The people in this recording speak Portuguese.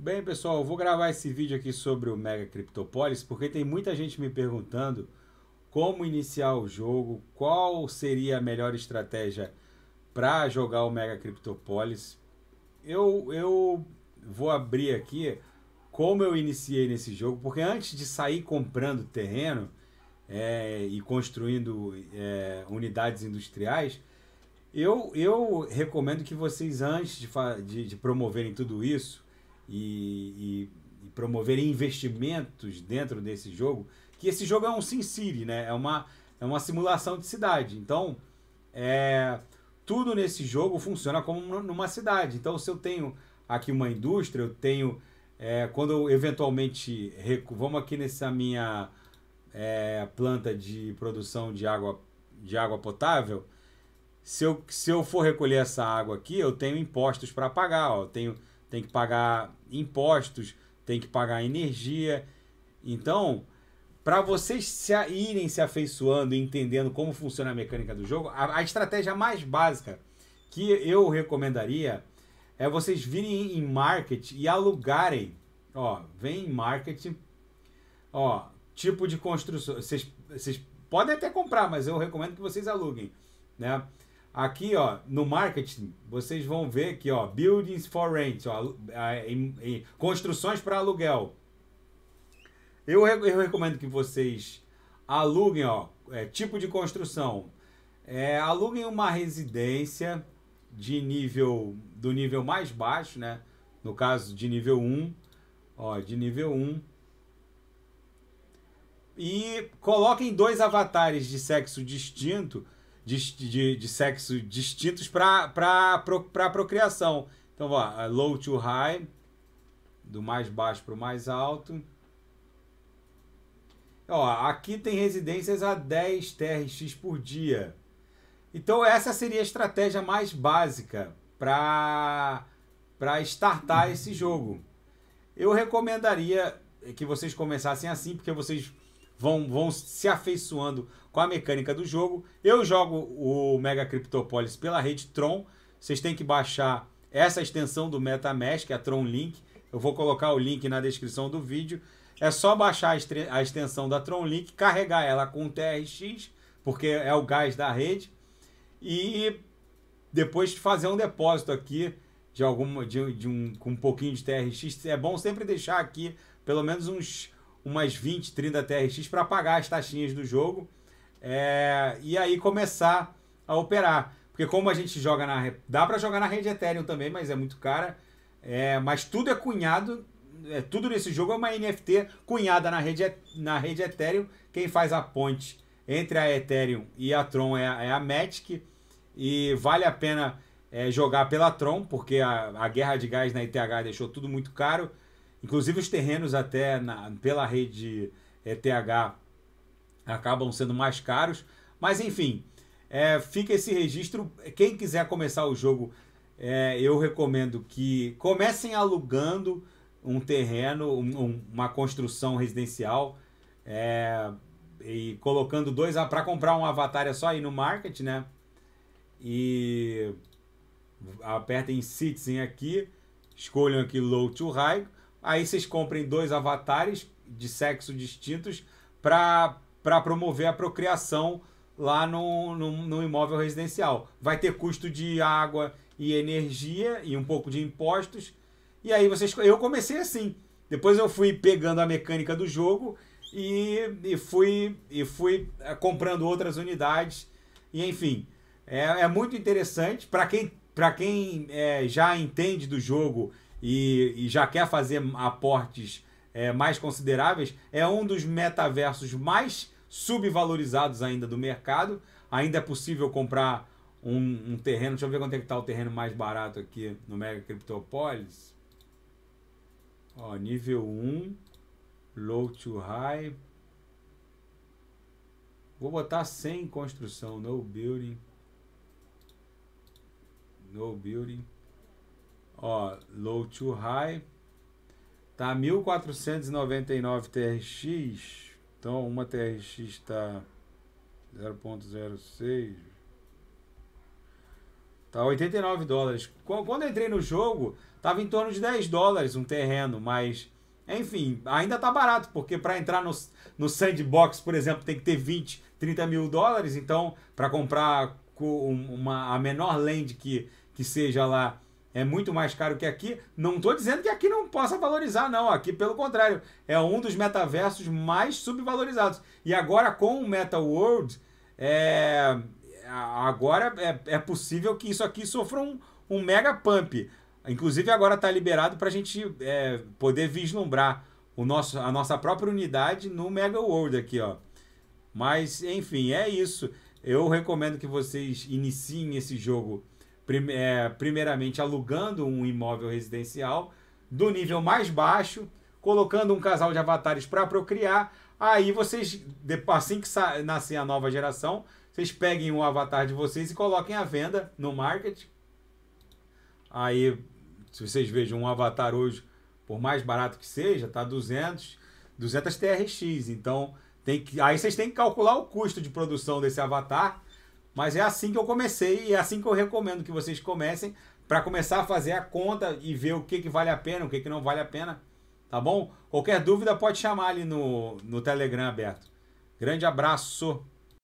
Bem, pessoal, eu vou gravar esse vídeo aqui sobre o Mega Cryptopolis, porque tem muita gente me perguntando como iniciar o jogo, qual seria a melhor estratégia para jogar o Mega Cryptopolis. Eu, eu vou abrir aqui como eu iniciei nesse jogo, porque antes de sair comprando terreno é, e construindo é, unidades industriais, eu, eu recomendo que vocês, antes de, de, de promoverem tudo isso, e, e, e investimentos dentro desse jogo, que esse jogo é um SimCity, né? É uma, é uma simulação de cidade. Então, é, tudo nesse jogo funciona como numa cidade. Então, se eu tenho aqui uma indústria, eu tenho. É, quando eu eventualmente. Recu... Vamos aqui nessa minha é, planta de produção de água, de água potável. Se eu, se eu for recolher essa água aqui, eu tenho impostos para pagar. Ó. Eu tenho tem que pagar impostos, tem que pagar energia. Então, para vocês se, irem se afeiçoando e entendendo como funciona a mecânica do jogo, a, a, estratégia mais básica que eu recomendaria é vocês virem em market e alugarem. Ó, vem em market. Ó, tipo de construção. vocês podem até comprar, mas eu recomendo que vocês aluguem, né? Aqui, ó, no marketing, vocês vão ver que, ó, buildings for rent, ó, construções para aluguel. Eu, eu recomendo que vocês aluguem, ó, é, tipo de construção. É, aluguem uma residência de nível do nível mais baixo, né? No caso de nível 1, ó, de nível 1. E coloquem dois avatares de sexo distinto de, de, de sexo distintos para procriação. Então, ó, é low to high, do mais baixo para o mais alto. Ó, aqui tem residências a 10 TRX por dia. Então, essa seria a estratégia mais básica para startar esse jogo. Eu recomendaria que vocês começassem assim, porque vocês vão, vão se afeiçoando com a mecânica do jogo. Eu jogo o Mega Cryptopolis pela rede Tron. Vocês têm que baixar essa extensão do MetaMask, que é a Tron Link. Eu vou colocar o link na descrição do vídeo. É só baixar a extensão da Tron Link, carregar ela com TRX, porque é o gás da rede, e depois fazer um depósito aqui de alguma de, de um com um pouquinho de TRX. É bom sempre deixar aqui pelo menos uns umas 20, 30 TRX para pagar as taxinhas do jogo é, e aí começar a operar. Porque como a gente joga na... Dá para jogar na rede Ethereum também, mas é muito cara. É, mas tudo é cunhado, é, tudo nesse jogo é uma NFT cunhada na rede, na rede Ethereum. Quem faz a ponte entre a Ethereum e a Tron é, a, é a Matic. E vale a pena é, jogar pela Tron, porque a, a, guerra de gás na ETH deixou tudo muito caro. Inclusive os terrenos até na, pela rede ETH acabam sendo mais caros. Mas enfim, é, fica esse registro. Quem quiser começar o jogo, é, eu recomendo que comecem alugando um terreno, um, uma construção residencial. É, e colocando dois para comprar um avatar é só ir no market, né? E apertem Citizen aqui, escolham aqui Low to High, aí vocês comprem dois avatares de sexo distintos para para promover a procriação lá no, no, no, imóvel residencial. Vai ter custo de água e energia e um pouco de impostos. E aí vocês, eu comecei assim. Depois eu fui pegando a mecânica do jogo e, e fui e fui eh, comprando outras unidades. E enfim, é, é muito interessante para quem para quem é, já entende do jogo e, e já quer fazer aportes é, mais consideráveis, é um dos metaversos mais subvalorizados ainda do mercado. Ainda é possível comprar um, um terreno. Deixa eu ver quanto é que está o terreno mais barato aqui no Mega Cryptopolis. Ó, nível 1, low to high. Vou botar sem construção, no building. No building. Ó, low to high. Tá 1499 TRX. Então, uma TRX está 0.06. Tá 89 tá dólares. Quando eu entrei no jogo, tava em torno de 10 dólares um terreno, mas enfim, ainda tá barato, porque para entrar no, no sandbox, por exemplo, tem que ter 20, 30 mil dólares. Então, para comprar uma, a menor land que, que seja lá é muito mais caro que aqui. Não estou dizendo que aqui não possa valorizar, não. Aqui, pelo contrário, é um dos metaversos mais subvalorizados. E agora com o Meta World, é... agora é, é possível que isso aqui sofra um, um mega pump. Inclusive, agora está liberado para a gente é, poder vislumbrar o nosso, a nossa própria unidade no Mega World aqui, ó. Mas, enfim, é isso. Eu recomendo que vocês iniciem esse jogo é, primeiramente alugando um imóvel residencial do nível mais baixo, colocando um casal de avatares para procriar. Aí vocês, assim que nascer a nova geração, vocês peguem o avatar de vocês e coloquem à venda no market. Aí, se vocês vejam um avatar hoje, por mais barato que seja, tá 200, 200 TRX. Então, tem que, aí vocês têm que calcular o custo de produção desse avatar mas é assim que eu comecei e é assim que eu recomendo que vocês comecem para começar a fazer a conta e ver o que, que vale a pena, o que, que não vale a pena. Tá bom? Qualquer dúvida pode chamar ali no, no Telegram aberto. Grande abraço!